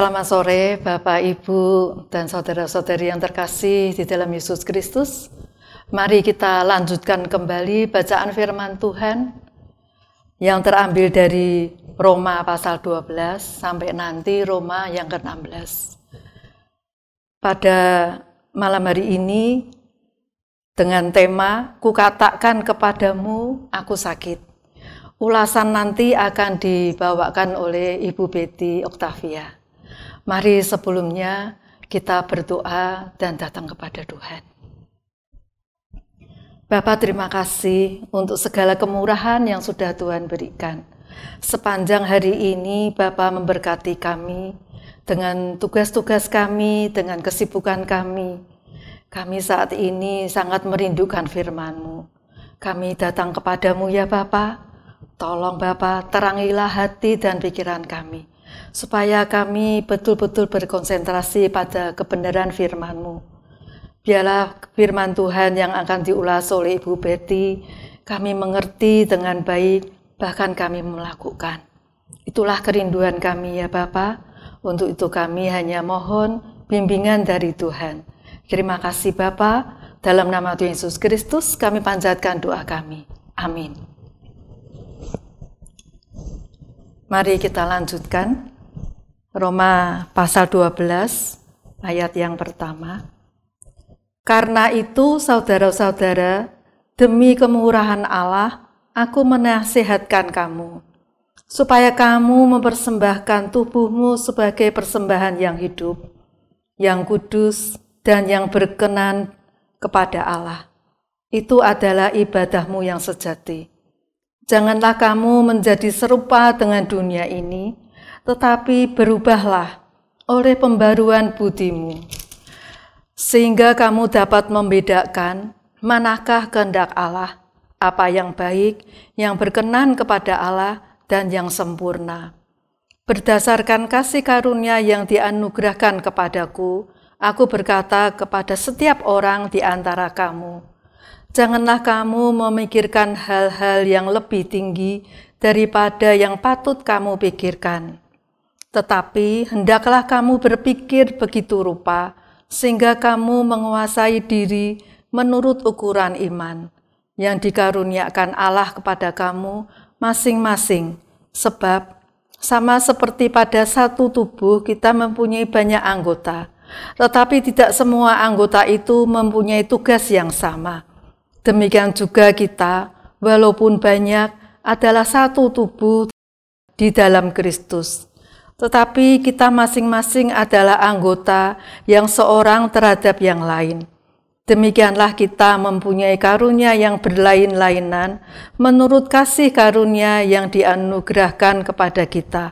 Selamat sore Bapak, Ibu, dan saudara-saudari yang terkasih di dalam Yesus Kristus. Mari kita lanjutkan kembali bacaan firman Tuhan yang terambil dari Roma pasal 12 sampai nanti Roma yang ke-16. Pada malam hari ini dengan tema Kukatakan kepadamu aku sakit. Ulasan nanti akan dibawakan oleh Ibu Betty Octavia. Mari sebelumnya kita berdoa dan datang kepada Tuhan. Bapak terima kasih untuk segala kemurahan yang sudah Tuhan berikan. Sepanjang hari ini Bapak memberkati kami dengan tugas-tugas kami, dengan kesibukan kami. Kami saat ini sangat merindukan firman-Mu. Kami datang kepadamu ya Bapak. Tolong Bapak terangilah hati dan pikiran kami supaya kami betul-betul berkonsentrasi pada kebenaran firman-Mu. Biarlah firman Tuhan yang akan diulas oleh Ibu Betty, kami mengerti dengan baik, bahkan kami melakukan. Itulah kerinduan kami ya Bapa. Untuk itu kami hanya mohon bimbingan dari Tuhan. Terima kasih Bapa. Dalam nama Tuhan Yesus Kristus kami panjatkan doa kami. Amin. Mari kita lanjutkan Roma pasal 12 ayat yang pertama. Karena itu saudara-saudara, demi kemurahan Allah, aku menasihatkan kamu supaya kamu mempersembahkan tubuhmu sebagai persembahan yang hidup, yang kudus dan yang berkenan kepada Allah. Itu adalah ibadahmu yang sejati. Janganlah kamu menjadi serupa dengan dunia ini, tetapi berubahlah oleh pembaruan budimu, sehingga kamu dapat membedakan manakah kehendak Allah, apa yang baik, yang berkenan kepada Allah, dan yang sempurna. Berdasarkan kasih karunia yang dianugerahkan kepadaku, aku berkata kepada setiap orang di antara kamu, Janganlah kamu memikirkan hal-hal yang lebih tinggi daripada yang patut kamu pikirkan. Tetapi hendaklah kamu berpikir begitu rupa, sehingga kamu menguasai diri menurut ukuran iman yang dikaruniakan Allah kepada kamu masing-masing. Sebab, sama seperti pada satu tubuh, kita mempunyai banyak anggota, tetapi tidak semua anggota itu mempunyai tugas yang sama Demikian juga kita, walaupun banyak, adalah satu tubuh di dalam Kristus. Tetapi kita masing-masing adalah anggota yang seorang terhadap yang lain. Demikianlah kita mempunyai karunia yang berlain-lainan menurut kasih karunia yang dianugerahkan kepada kita.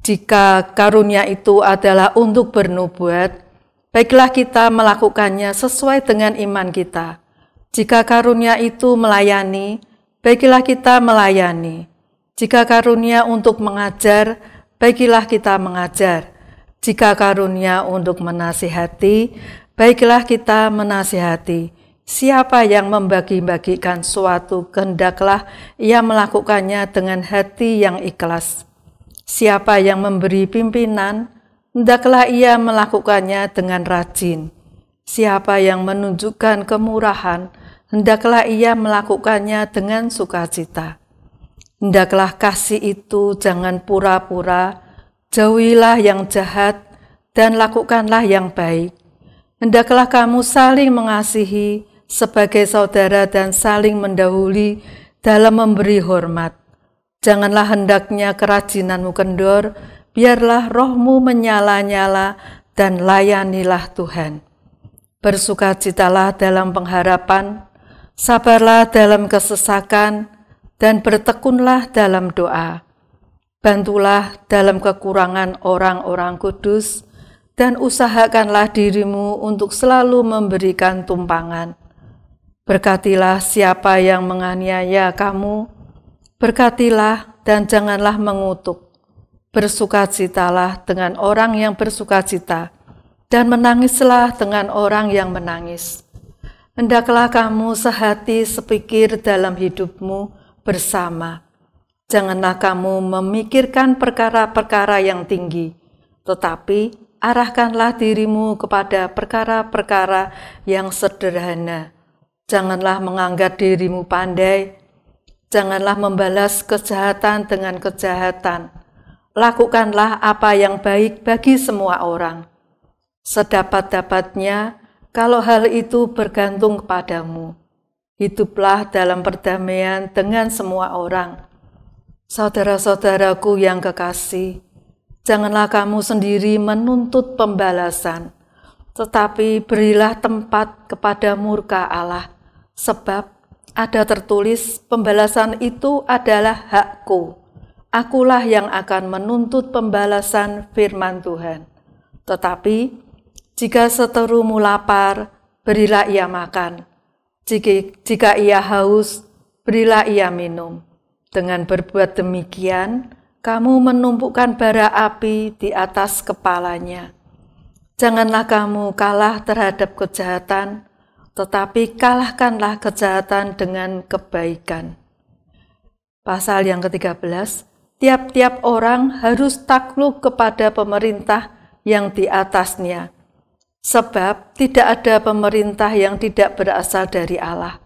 Jika karunia itu adalah untuk bernubuat, baiklah kita melakukannya sesuai dengan iman kita. Jika karunia itu melayani, baiklah kita melayani. Jika karunia untuk mengajar, baiklah kita mengajar. Jika karunia untuk menasihati, baiklah kita menasihati. Siapa yang membagi-bagikan suatu, kehendaklah ia melakukannya dengan hati yang ikhlas. Siapa yang memberi pimpinan, hendaklah ia melakukannya dengan rajin. Siapa yang menunjukkan kemurahan, hendaklah ia melakukannya dengan sukacita. Hendaklah kasih itu jangan pura-pura, jauhilah yang jahat dan lakukanlah yang baik. Hendaklah kamu saling mengasihi sebagai saudara dan saling mendahului dalam memberi hormat. Janganlah hendaknya kerajinanmu kendor, biarlah rohmu menyala-nyala dan layanilah Tuhan. Bersukacitalah dalam pengharapan, Sabarlah dalam kesesakan dan bertekunlah dalam doa. Bantulah dalam kekurangan orang-orang kudus dan usahakanlah dirimu untuk selalu memberikan tumpangan. Berkatilah siapa yang menganiaya kamu, berkatilah dan janganlah mengutuk. Bersukacitalah dengan orang yang bersukacita, dan menangislah dengan orang yang menangis hendaklah kamu sehati sepikir dalam hidupmu bersama. Janganlah kamu memikirkan perkara-perkara yang tinggi, tetapi arahkanlah dirimu kepada perkara-perkara yang sederhana. Janganlah menganggap dirimu pandai, janganlah membalas kejahatan dengan kejahatan. Lakukanlah apa yang baik bagi semua orang. Sedapat-dapatnya, kalau hal itu bergantung kepadamu. Hiduplah dalam perdamaian dengan semua orang. Saudara-saudaraku yang kekasih, janganlah kamu sendiri menuntut pembalasan, tetapi berilah tempat kepada murka Allah, sebab ada tertulis pembalasan itu adalah hakku. Akulah yang akan menuntut pembalasan firman Tuhan. Tetapi jika seterumu lapar, berilah ia makan. Jika, jika ia haus, berilah ia minum. Dengan berbuat demikian, kamu menumpukan bara api di atas kepalanya. Janganlah kamu kalah terhadap kejahatan, tetapi kalahkanlah kejahatan dengan kebaikan. Pasal yang ke-13, tiap-tiap orang harus takluk kepada pemerintah yang di atasnya Sebab tidak ada pemerintah yang tidak berasal dari Allah,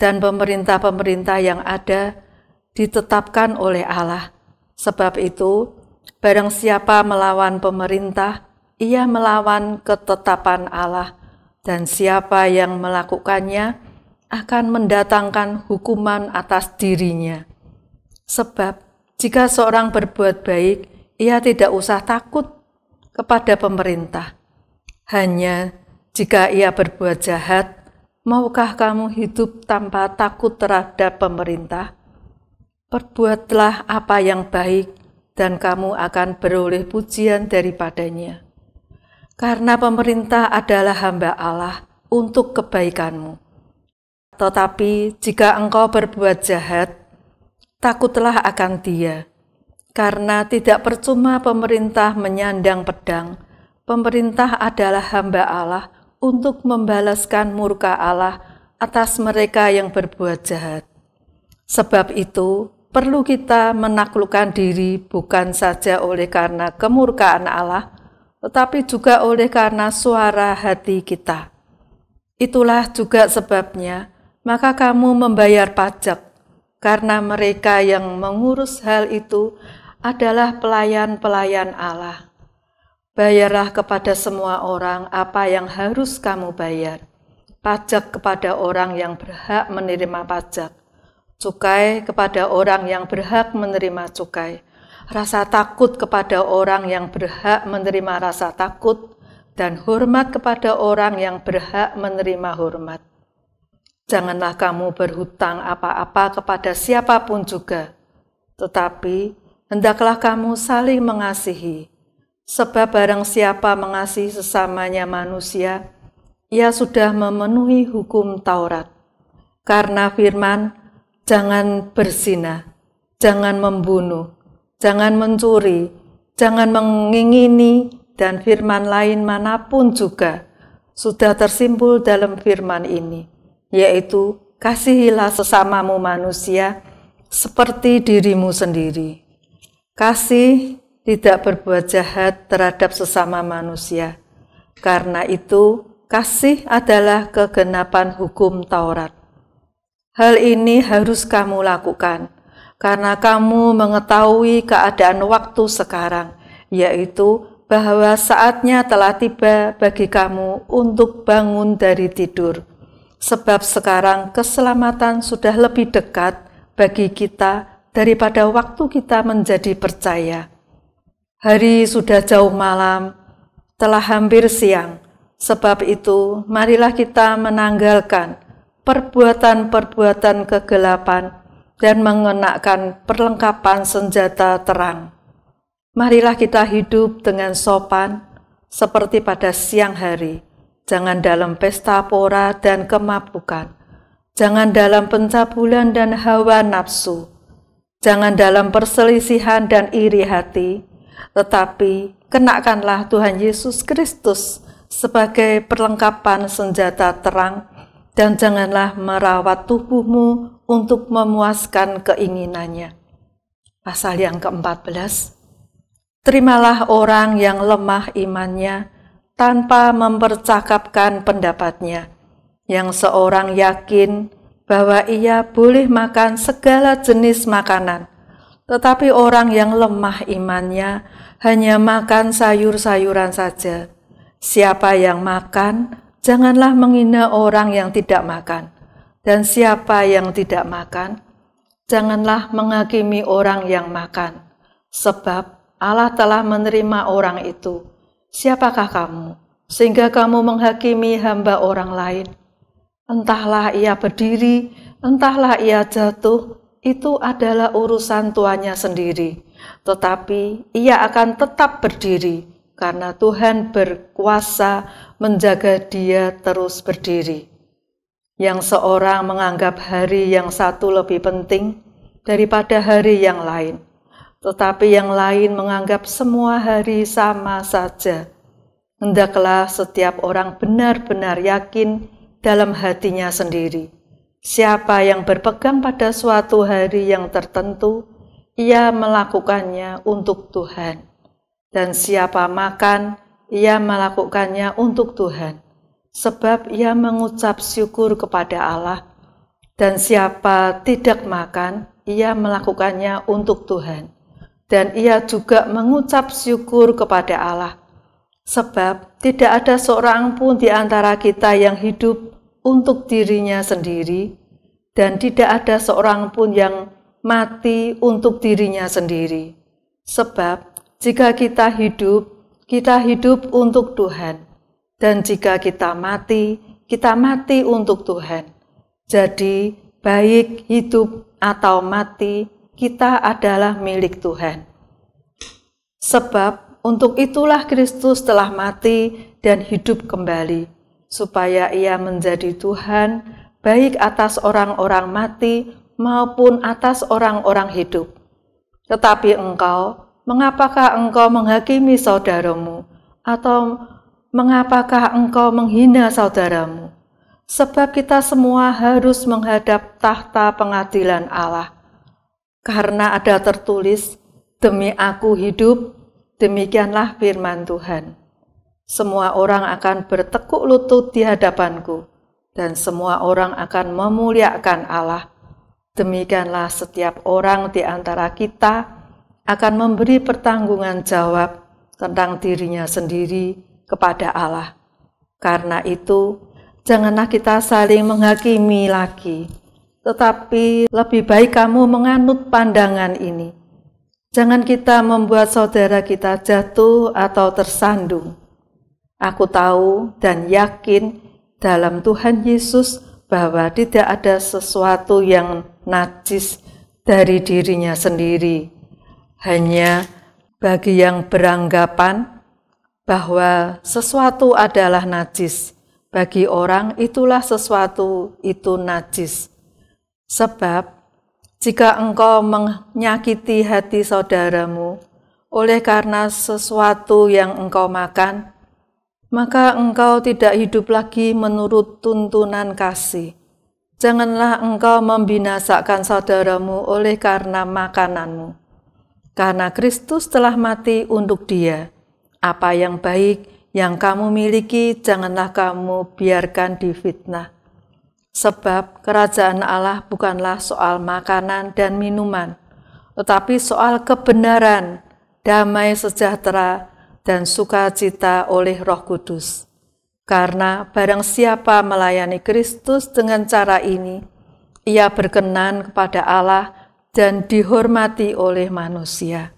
dan pemerintah-pemerintah yang ada ditetapkan oleh Allah. Sebab itu, barang siapa melawan pemerintah, ia melawan ketetapan Allah, dan siapa yang melakukannya akan mendatangkan hukuman atas dirinya. Sebab jika seorang berbuat baik, ia tidak usah takut kepada pemerintah hanya jika ia berbuat jahat, maukah kamu hidup tanpa takut terhadap pemerintah? Perbuatlah apa yang baik, dan kamu akan beroleh pujian daripadanya. Karena pemerintah adalah hamba Allah untuk kebaikanmu. Tetapi jika engkau berbuat jahat, takutlah akan dia, karena tidak percuma pemerintah menyandang pedang, pemerintah adalah hamba Allah untuk membalaskan murka Allah atas mereka yang berbuat jahat. Sebab itu, perlu kita menaklukkan diri bukan saja oleh karena kemurkaan Allah, tetapi juga oleh karena suara hati kita. Itulah juga sebabnya, maka kamu membayar pajak, karena mereka yang mengurus hal itu adalah pelayan-pelayan Allah. Bayarlah kepada semua orang apa yang harus kamu bayar. Pajak kepada orang yang berhak menerima pajak. Cukai kepada orang yang berhak menerima cukai. Rasa takut kepada orang yang berhak menerima rasa takut dan hormat kepada orang yang berhak menerima hormat. Janganlah kamu berhutang apa-apa kepada siapapun juga, tetapi hendaklah kamu saling mengasihi Sebab barang siapa mengasihi sesamanya manusia, ia sudah memenuhi hukum Taurat. Karena firman, jangan bersina, jangan membunuh, jangan mencuri, jangan mengingini, dan firman lain manapun juga sudah tersimpul dalam firman ini, yaitu kasihilah sesamamu manusia seperti dirimu sendiri. Kasih tidak berbuat jahat terhadap sesama manusia. Karena itu, kasih adalah kegenapan hukum Taurat. Hal ini harus kamu lakukan karena kamu mengetahui keadaan waktu sekarang, yaitu bahwa saatnya telah tiba bagi kamu untuk bangun dari tidur, sebab sekarang keselamatan sudah lebih dekat bagi kita daripada waktu kita menjadi percaya. Hari sudah jauh malam, telah hampir siang. Sebab itu, marilah kita menanggalkan perbuatan-perbuatan kegelapan dan mengenakan perlengkapan senjata terang. Marilah kita hidup dengan sopan, seperti pada siang hari. Jangan dalam pesta pora dan kemabukan. Jangan dalam pencabulan dan hawa nafsu. Jangan dalam perselisihan dan iri hati tetapi kenakanlah Tuhan Yesus Kristus sebagai perlengkapan senjata terang, dan janganlah merawat tubuhmu untuk memuaskan keinginannya. Pasal yang ke-14 Terimalah orang yang lemah imannya tanpa mempercakapkan pendapatnya, yang seorang yakin bahwa ia boleh makan segala jenis makanan, tetapi orang yang lemah imannya hanya makan sayur-sayuran saja. Siapa yang makan, janganlah menghina orang yang tidak makan. Dan siapa yang tidak makan, janganlah menghakimi orang yang makan. Sebab Allah telah menerima orang itu. Siapakah kamu, sehingga kamu menghakimi hamba orang lain? Entahlah ia berdiri, entahlah ia jatuh, itu adalah urusan tuanya sendiri, tetapi ia akan tetap berdiri karena Tuhan berkuasa menjaga dia terus berdiri. Yang seorang menganggap hari yang satu lebih penting daripada hari yang lain, tetapi yang lain menganggap semua hari sama saja. Hendaklah setiap orang benar-benar yakin dalam hatinya sendiri Siapa yang berpegang pada suatu hari yang tertentu, ia melakukannya untuk Tuhan. Dan siapa makan, ia melakukannya untuk Tuhan, sebab ia mengucap syukur kepada Allah. Dan siapa tidak makan, ia melakukannya untuk Tuhan. Dan ia juga mengucap syukur kepada Allah, sebab tidak ada seorang pun di antara kita yang hidup untuk dirinya sendiri, dan tidak ada seorang pun yang mati untuk dirinya sendiri. Sebab, jika kita hidup, kita hidup untuk Tuhan, dan jika kita mati, kita mati untuk Tuhan. Jadi, baik hidup atau mati, kita adalah milik Tuhan. Sebab, untuk itulah Kristus telah mati dan hidup kembali supaya ia menjadi Tuhan baik atas orang-orang mati maupun atas orang-orang hidup. Tetapi engkau, mengapakah engkau menghakimi saudaramu atau mengapakah engkau menghina saudaramu? Sebab kita semua harus menghadap tahta pengadilan Allah. Karena ada tertulis, demi aku hidup, demikianlah firman Tuhan. Semua orang akan bertekuk lutut di hadapanku, dan semua orang akan memuliakan Allah. Demikianlah setiap orang di antara kita akan memberi pertanggungan jawab tentang dirinya sendiri kepada Allah. Karena itu, janganlah kita saling menghakimi lagi, tetapi lebih baik kamu menganut pandangan ini. Jangan kita membuat saudara kita jatuh atau tersandung. Aku tahu dan yakin dalam Tuhan Yesus bahwa tidak ada sesuatu yang najis dari dirinya sendiri. Hanya bagi yang beranggapan bahwa sesuatu adalah najis, bagi orang itulah sesuatu itu najis. Sebab jika engkau menyakiti hati saudaramu oleh karena sesuatu yang engkau makan, maka engkau tidak hidup lagi menurut tuntunan kasih. Janganlah engkau membinasakan saudaramu oleh karena makananmu, karena Kristus telah mati untuk dia. Apa yang baik yang kamu miliki, janganlah kamu biarkan difitnah. Sebab kerajaan Allah bukanlah soal makanan dan minuman, tetapi soal kebenaran, damai sejahtera, dan sukacita oleh Roh Kudus. Karena barang siapa melayani Kristus dengan cara ini, ia berkenan kepada Allah dan dihormati oleh manusia.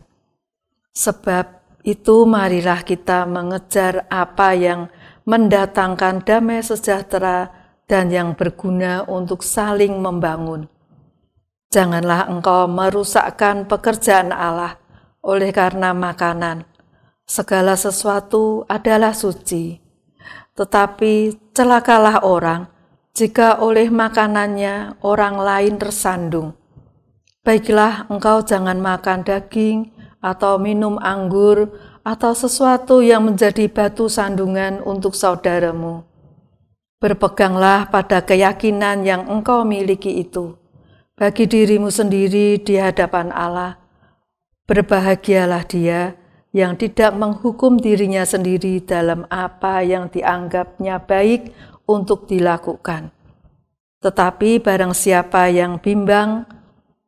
Sebab itu marilah kita mengejar apa yang mendatangkan damai sejahtera dan yang berguna untuk saling membangun. Janganlah engkau merusakkan pekerjaan Allah oleh karena makanan, segala sesuatu adalah suci. Tetapi celakalah orang jika oleh makanannya orang lain tersandung. Baiklah engkau jangan makan daging atau minum anggur atau sesuatu yang menjadi batu sandungan untuk saudaramu. Berpeganglah pada keyakinan yang engkau miliki itu. Bagi dirimu sendiri di hadapan Allah, berbahagialah dia yang tidak menghukum dirinya sendiri dalam apa yang dianggapnya baik untuk dilakukan. Tetapi barang siapa yang bimbang,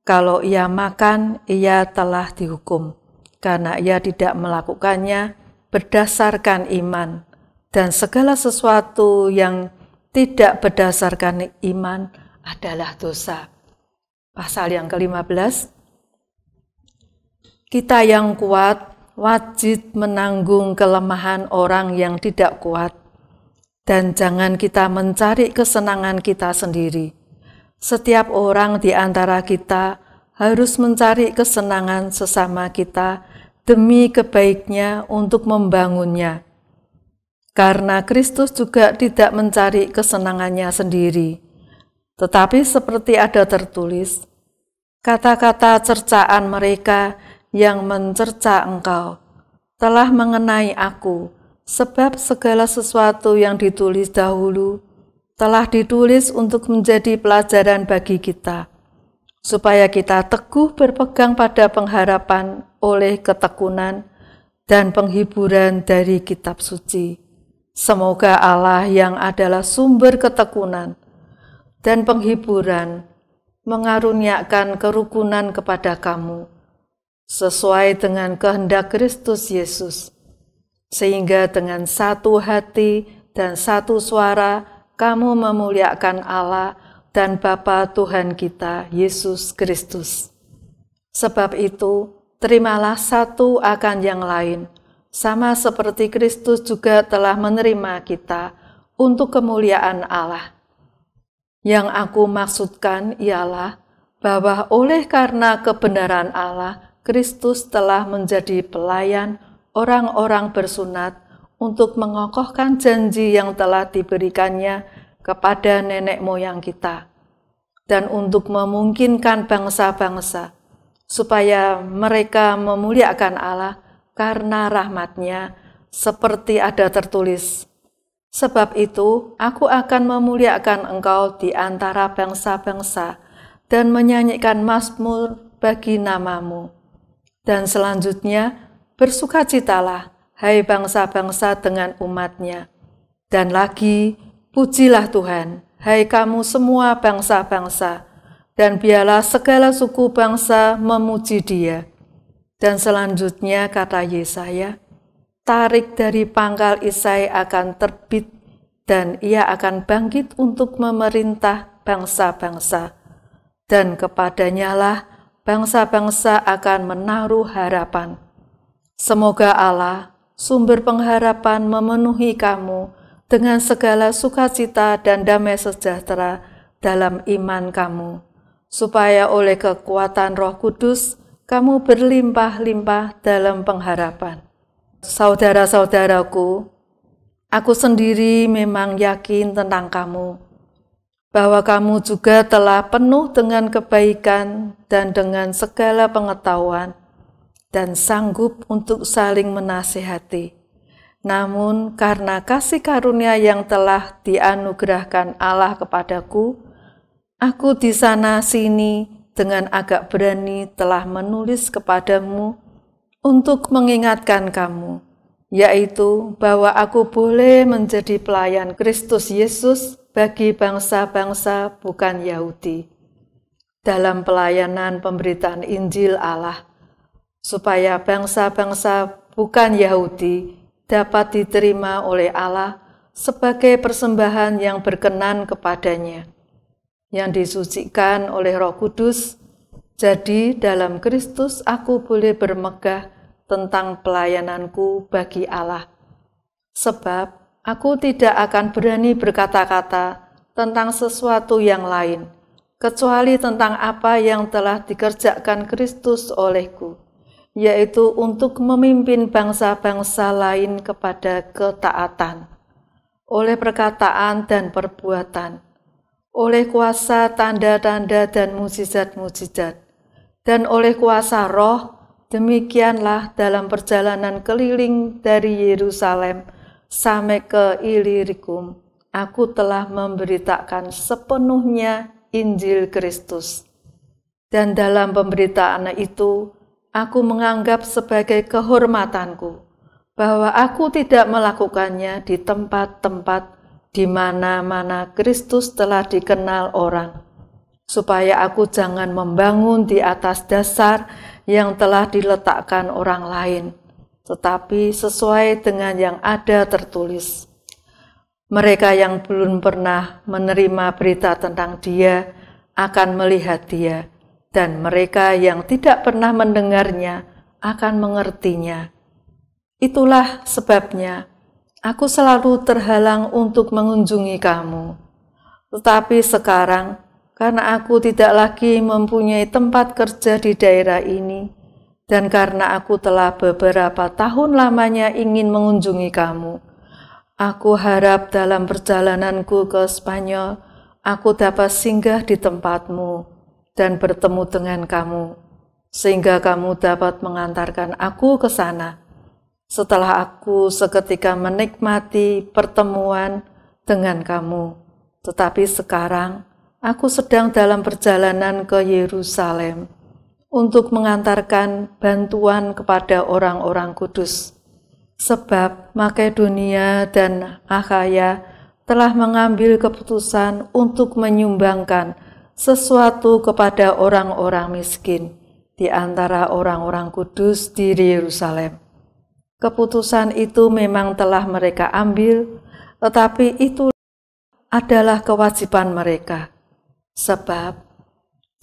kalau ia makan, ia telah dihukum, karena ia tidak melakukannya berdasarkan iman, dan segala sesuatu yang tidak berdasarkan iman adalah dosa. Pasal yang ke-15, kita yang kuat wajib menanggung kelemahan orang yang tidak kuat, dan jangan kita mencari kesenangan kita sendiri. Setiap orang di antara kita harus mencari kesenangan sesama kita demi kebaiknya untuk membangunnya. Karena Kristus juga tidak mencari kesenangannya sendiri, tetapi seperti ada tertulis, kata-kata cercaan mereka yang mencerca engkau telah mengenai aku, sebab segala sesuatu yang ditulis dahulu telah ditulis untuk menjadi pelajaran bagi kita, supaya kita teguh berpegang pada pengharapan oleh ketekunan dan penghiburan dari kitab suci. Semoga Allah yang adalah sumber ketekunan dan penghiburan mengaruniakan kerukunan kepada kamu sesuai dengan kehendak Kristus Yesus, sehingga dengan satu hati dan satu suara kamu memuliakan Allah dan Bapa Tuhan kita Yesus Kristus. Sebab itu, terimalah satu akan yang lain, sama seperti Kristus juga telah menerima kita untuk kemuliaan Allah. Yang aku maksudkan ialah bahwa oleh karena kebenaran Allah, Kristus telah menjadi pelayan orang-orang bersunat untuk mengokohkan janji yang telah diberikannya kepada nenek moyang kita dan untuk memungkinkan bangsa-bangsa supaya mereka memuliakan Allah karena rahmatnya seperti ada tertulis. Sebab itu, aku akan memuliakan engkau di antara bangsa-bangsa dan menyanyikan mazmur bagi namamu. Dan selanjutnya, bersukacitalah, hai bangsa-bangsa dengan umatnya. Dan lagi, pujilah Tuhan, hai kamu semua bangsa-bangsa, dan biarlah segala suku bangsa memuji dia. Dan selanjutnya kata Yesaya, tarik dari pangkal Isai akan terbit dan ia akan bangkit untuk memerintah bangsa-bangsa. Dan kepadanyalah bangsa-bangsa akan menaruh harapan. Semoga Allah, sumber pengharapan, memenuhi kamu dengan segala sukacita dan damai sejahtera dalam iman kamu, supaya oleh kekuatan Roh Kudus kamu berlimpah-limpah dalam pengharapan. Saudara-saudaraku, aku sendiri memang yakin tentang kamu bahwa kamu juga telah penuh dengan kebaikan dan dengan segala pengetahuan, dan sanggup untuk saling menasehati. Namun, karena kasih karunia yang telah dianugerahkan Allah kepadaku, aku di sana sini dengan agak berani telah menulis kepadamu untuk mengingatkan kamu, yaitu bahwa aku boleh menjadi pelayan Kristus Yesus bagi bangsa-bangsa bukan Yahudi dalam pelayanan pemberitaan Injil Allah, supaya bangsa-bangsa bukan Yahudi dapat diterima oleh Allah sebagai persembahan yang berkenan kepadanya, yang disucikan oleh Roh Kudus. Jadi, dalam Kristus aku boleh bermegah tentang pelayananku bagi Allah, sebab Aku tidak akan berani berkata-kata tentang sesuatu yang lain, kecuali tentang apa yang telah dikerjakan Kristus olehku, yaitu untuk memimpin bangsa-bangsa lain kepada ketaatan, oleh perkataan dan perbuatan, oleh kuasa tanda-tanda dan mujizat-mujizat, dan oleh kuasa roh, demikianlah dalam perjalanan keliling dari Yerusalem sampai ke ilirikum, aku telah memberitakan sepenuhnya Injil Kristus. Dan dalam pemberitaan itu, aku menganggap sebagai kehormatanku bahwa aku tidak melakukannya di tempat-tempat di mana-mana Kristus telah dikenal orang, supaya aku jangan membangun di atas dasar yang telah diletakkan orang lain.' tetapi sesuai dengan yang ada tertulis. Mereka yang belum pernah menerima berita tentang Dia akan melihat Dia, dan mereka yang tidak pernah mendengarnya akan mengertinya. Itulah sebabnya aku selalu terhalang untuk mengunjungi kamu, tetapi sekarang karena aku tidak lagi mempunyai tempat kerja di daerah ini dan karena aku telah beberapa tahun lamanya ingin mengunjungi kamu. Aku harap dalam perjalananku ke Spanyol, aku dapat singgah di tempatmu dan bertemu dengan kamu, sehingga kamu dapat mengantarkan aku ke sana. Setelah aku seketika menikmati pertemuan dengan kamu, tetapi sekarang aku sedang dalam perjalanan ke Yerusalem untuk mengantarkan bantuan kepada orang-orang kudus, sebab Makedonia dan akhaya telah mengambil keputusan untuk menyumbangkan sesuatu kepada orang-orang miskin di antara orang-orang kudus di Yerusalem. Keputusan itu memang telah mereka ambil, tetapi itu adalah kewajiban mereka, sebab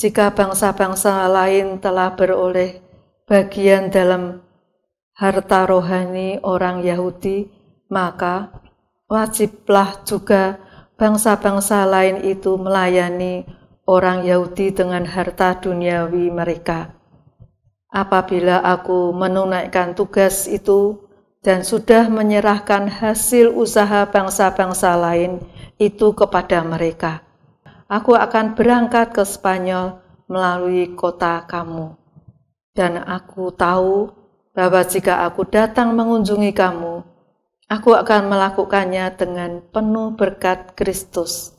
jika bangsa-bangsa lain telah beroleh bagian dalam harta rohani orang Yahudi, maka wajiblah juga bangsa-bangsa lain itu melayani orang Yahudi dengan harta duniawi mereka. Apabila aku menunaikan tugas itu dan sudah menyerahkan hasil usaha bangsa-bangsa lain itu kepada mereka.' Aku akan berangkat ke Spanyol melalui kota kamu. Dan aku tahu bahwa jika aku datang mengunjungi kamu, aku akan melakukannya dengan penuh berkat Kristus.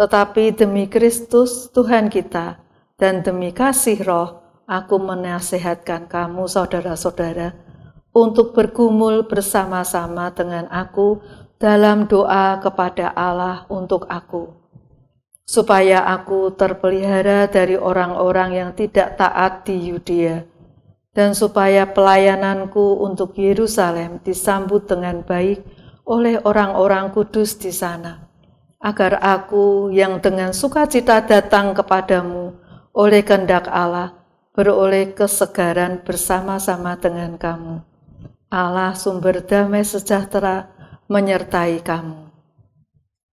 Tetapi demi Kristus Tuhan kita dan demi kasih roh, aku menasehatkan kamu saudara-saudara untuk bergumul bersama-sama dengan aku dalam doa kepada Allah untuk aku supaya aku terpelihara dari orang-orang yang tidak taat di Yudea, dan supaya pelayananku untuk Yerusalem disambut dengan baik oleh orang-orang kudus di sana, agar aku yang dengan sukacita datang kepadamu oleh kehendak Allah beroleh kesegaran bersama-sama dengan kamu. Allah sumber damai sejahtera menyertai kamu.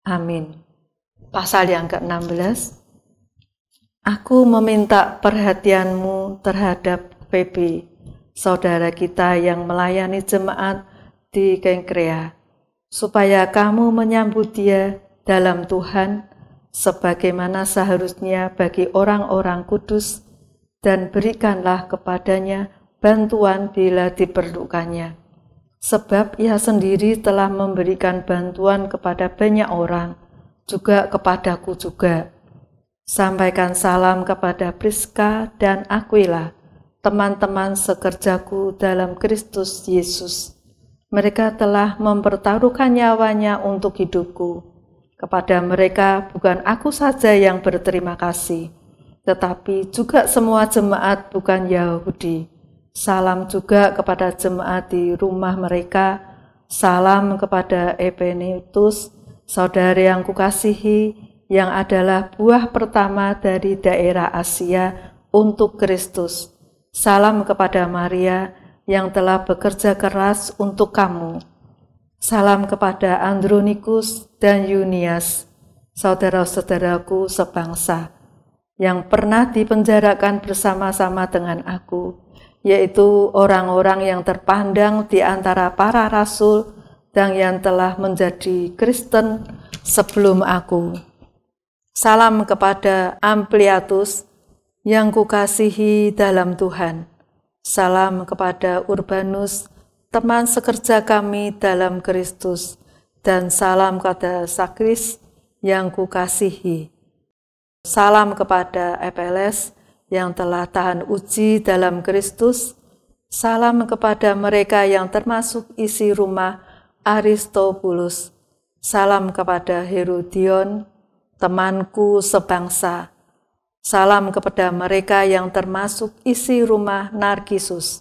Amin pasal yang ke-16. Aku meminta perhatianmu terhadap PB saudara kita yang melayani jemaat di Kengkrea, supaya kamu menyambut dia dalam Tuhan sebagaimana seharusnya bagi orang-orang kudus dan berikanlah kepadanya bantuan bila diperlukannya. Sebab ia sendiri telah memberikan bantuan kepada banyak orang – juga kepadaku juga. Sampaikan salam kepada Priska dan Aquila, teman-teman sekerjaku dalam Kristus Yesus. Mereka telah mempertaruhkan nyawanya untuk hidupku. Kepada mereka bukan aku saja yang berterima kasih, tetapi juga semua jemaat bukan Yahudi. Salam juga kepada jemaat di rumah mereka, salam kepada Epenetus, saudara yang kukasihi, yang adalah buah pertama dari daerah Asia untuk Kristus. Salam kepada Maria yang telah bekerja keras untuk kamu. Salam kepada Andronikus dan Yunias, saudara-saudaraku sebangsa, yang pernah dipenjarakan bersama-sama dengan aku, yaitu orang-orang yang terpandang di antara para rasul dan yang telah menjadi Kristen sebelum aku. Salam kepada Ampliatus yang kukasihi dalam Tuhan. Salam kepada Urbanus, teman sekerja kami dalam Kristus, dan salam kepada Sakris yang kukasihi. Salam kepada EPLS yang telah tahan uji dalam Kristus. Salam kepada mereka yang termasuk isi rumah Aristobulus. Salam kepada Herodion, temanku sebangsa. Salam kepada mereka yang termasuk isi rumah Narkisus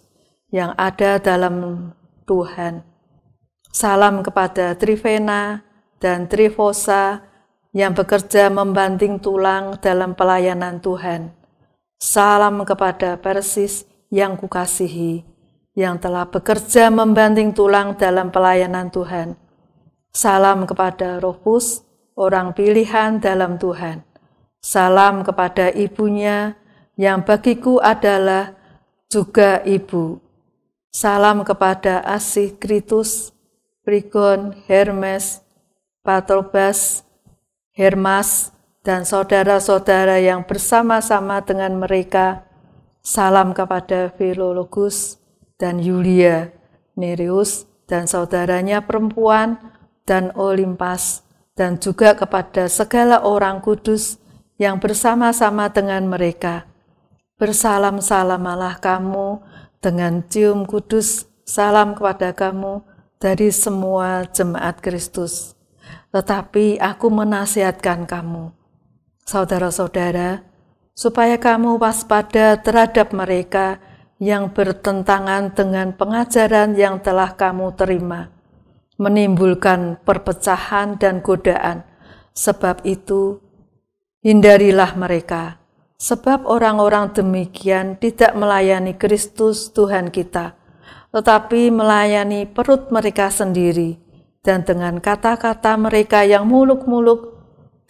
yang ada dalam Tuhan. Salam kepada Trivena dan Trifosa yang bekerja membanting tulang dalam pelayanan Tuhan. Salam kepada Persis yang kukasihi yang telah bekerja membanting tulang dalam pelayanan Tuhan. Salam kepada Rufus, orang pilihan dalam Tuhan. Salam kepada ibunya yang bagiku adalah juga ibu. Salam kepada Asih Kritus, Prigon, Hermes, Patrobas, Hermas, dan saudara-saudara yang bersama-sama dengan mereka. Salam kepada Filologus, dan Yulia, Nereus dan saudaranya perempuan dan Olimpas, dan juga kepada segala orang kudus yang bersama-sama dengan mereka. Bersalam-salamalah kamu dengan cium kudus, salam kepada kamu dari semua jemaat Kristus. Tetapi aku menasihatkan kamu, saudara-saudara, supaya kamu waspada terhadap mereka yang bertentangan dengan pengajaran yang telah kamu terima, menimbulkan perpecahan dan godaan. Sebab itu, hindarilah mereka, sebab orang-orang demikian tidak melayani Kristus Tuhan kita, tetapi melayani perut mereka sendiri, dan dengan kata-kata mereka yang muluk-muluk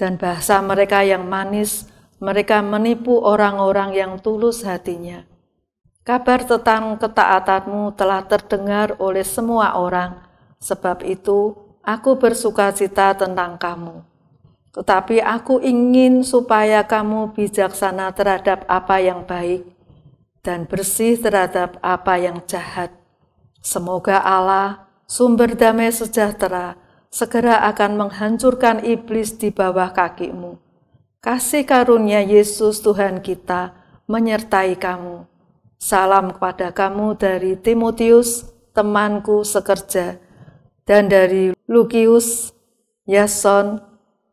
dan bahasa mereka yang manis, mereka menipu orang-orang yang tulus hatinya Kabar tentang ketaatanmu telah terdengar oleh semua orang, sebab itu aku bersuka cita tentang kamu. Tetapi aku ingin supaya kamu bijaksana terhadap apa yang baik dan bersih terhadap apa yang jahat. Semoga Allah, sumber damai sejahtera, segera akan menghancurkan iblis di bawah kakimu. Kasih karunia Yesus Tuhan kita menyertai kamu. Salam kepada kamu dari Timotius, temanku sekerja, dan dari Lukius, Yason,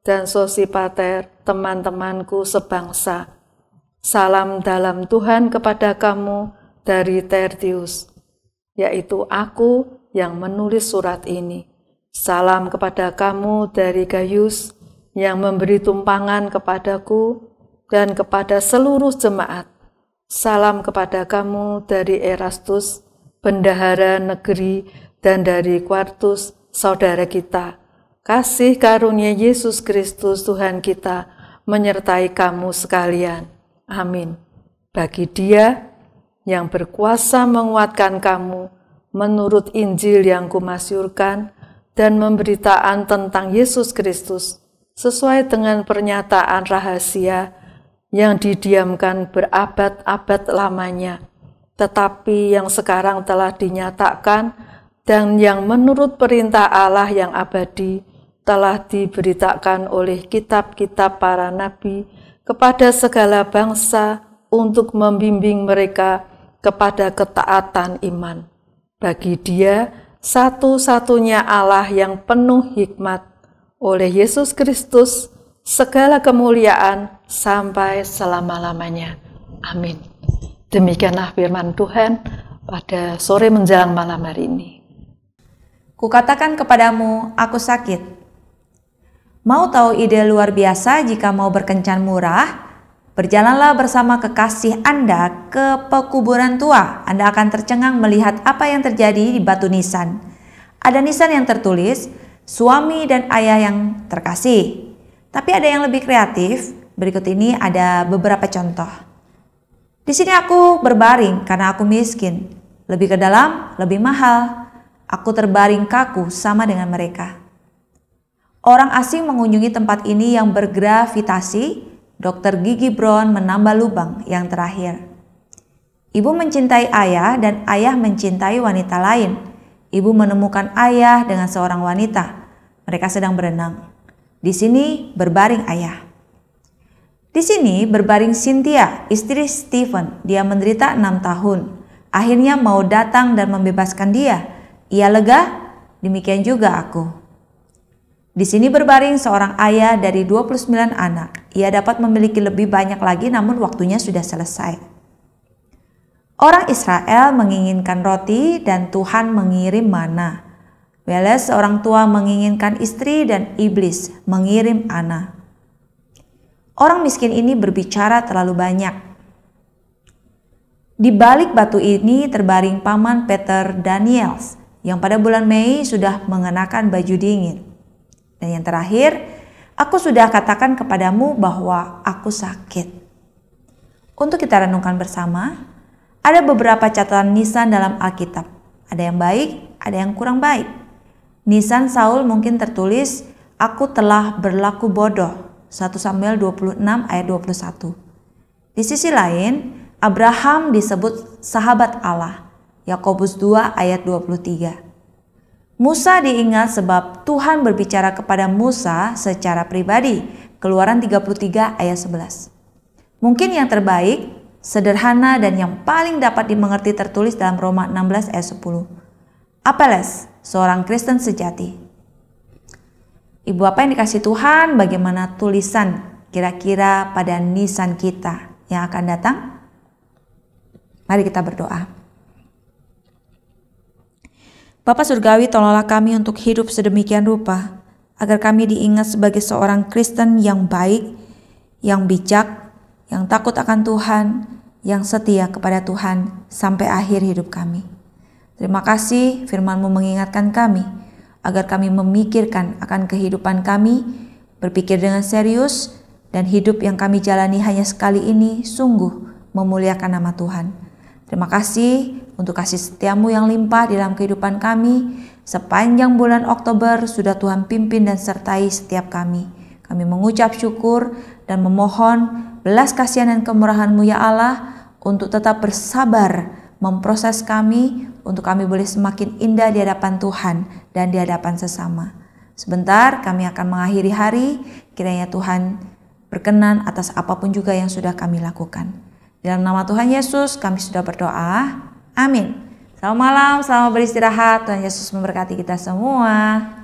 dan Sosipater, teman-temanku sebangsa. Salam dalam Tuhan kepada kamu dari Tertius, yaitu aku yang menulis surat ini. Salam kepada kamu dari Gaius, yang memberi tumpangan kepadaku dan kepada seluruh jemaat. Salam kepada kamu dari Erastus, bendahara negeri, dan dari Quartus, saudara kita. Kasih karunia Yesus Kristus Tuhan kita menyertai kamu sekalian. Amin. Bagi Dia yang berkuasa menguatkan kamu menurut Injil yang kumasyurkan dan memberitaan tentang Yesus Kristus sesuai dengan pernyataan rahasia yang didiamkan berabad-abad lamanya, tetapi yang sekarang telah dinyatakan dan yang menurut perintah Allah yang abadi telah diberitakan oleh kitab-kitab para nabi kepada segala bangsa untuk membimbing mereka kepada ketaatan iman. Bagi dia, satu-satunya Allah yang penuh hikmat oleh Yesus Kristus, segala kemuliaan sampai selama-lamanya. Amin. Demikianlah firman Tuhan pada sore menjelang malam hari ini. Kukatakan kepadamu, aku sakit. Mau tahu ide luar biasa jika mau berkencan murah? Berjalanlah bersama kekasih Anda ke pekuburan tua. Anda akan tercengang melihat apa yang terjadi di batu nisan. Ada nisan yang tertulis, suami dan ayah yang terkasih. Tapi ada yang lebih kreatif. Berikut ini ada beberapa contoh. Di sini aku berbaring karena aku miskin. Lebih ke dalam, lebih mahal. Aku terbaring kaku sama dengan mereka. Orang asing mengunjungi tempat ini yang bergravitasi. Dokter Gigi Brown menambah lubang yang terakhir. Ibu mencintai ayah dan ayah mencintai wanita lain. Ibu menemukan ayah dengan seorang wanita. Mereka sedang berenang. Di sini berbaring ayah. Di sini berbaring Cynthia, istri Stephen. Dia menderita enam tahun. Akhirnya mau datang dan membebaskan dia. Ia lega, demikian juga aku. Di sini berbaring seorang ayah dari 29 anak. Ia dapat memiliki lebih banyak lagi namun waktunya sudah selesai. Orang Israel menginginkan roti dan Tuhan mengirim mana. Weles seorang tua menginginkan istri dan iblis mengirim anak. Orang miskin ini berbicara terlalu banyak. Di balik batu ini terbaring paman Peter Daniels yang pada bulan Mei sudah mengenakan baju dingin. Dan yang terakhir, aku sudah katakan kepadamu bahwa aku sakit. Untuk kita renungkan bersama, ada beberapa catatan nisan dalam Alkitab. Ada yang baik, ada yang kurang baik. Nisan Saul mungkin tertulis, aku telah berlaku bodoh. 1 Samuel 26 ayat 21. Di sisi lain, Abraham disebut sahabat Allah. Yakobus 2 ayat 23. Musa diingat sebab Tuhan berbicara kepada Musa secara pribadi. Keluaran 33 ayat 11. Mungkin yang terbaik, sederhana dan yang paling dapat dimengerti tertulis dalam Roma 16 ayat 10. Apeles, seorang Kristen sejati. Ibu apa yang dikasih Tuhan, bagaimana tulisan kira-kira pada nisan kita yang akan datang? Mari kita berdoa. Bapak Surgawi tolonglah kami untuk hidup sedemikian rupa, agar kami diingat sebagai seorang Kristen yang baik, yang bijak, yang takut akan Tuhan, yang setia kepada Tuhan sampai akhir hidup kami. Terima kasih firmanmu mengingatkan kami agar kami memikirkan akan kehidupan kami, berpikir dengan serius, dan hidup yang kami jalani hanya sekali ini sungguh memuliakan nama Tuhan. Terima kasih untuk kasih setiamu yang limpah di dalam kehidupan kami. Sepanjang bulan Oktober sudah Tuhan pimpin dan sertai setiap kami. Kami mengucap syukur dan memohon belas kasihan dan kemurahanmu ya Allah untuk tetap bersabar memproses kami untuk kami boleh semakin indah di hadapan Tuhan dan di hadapan sesama. Sebentar kami akan mengakhiri hari, kiranya Tuhan berkenan atas apapun juga yang sudah kami lakukan. Dalam nama Tuhan Yesus kami sudah berdoa. Amin. Selamat malam, selamat beristirahat. Tuhan Yesus memberkati kita semua.